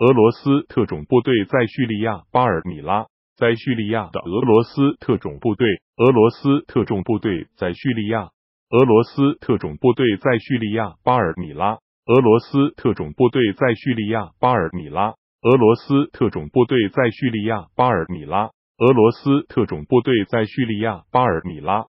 俄罗斯特种部队在叙利亚巴尔米拉。在叙利亚的俄罗斯特种部队。俄罗斯特种部队在叙利亚。俄罗斯特种部队在叙利亚巴尔米拉。俄罗斯特种部队在叙利亚巴尔米拉。俄罗斯特种部队在叙利亚巴尔米拉。俄罗斯特种部队在叙利亚巴尔米拉。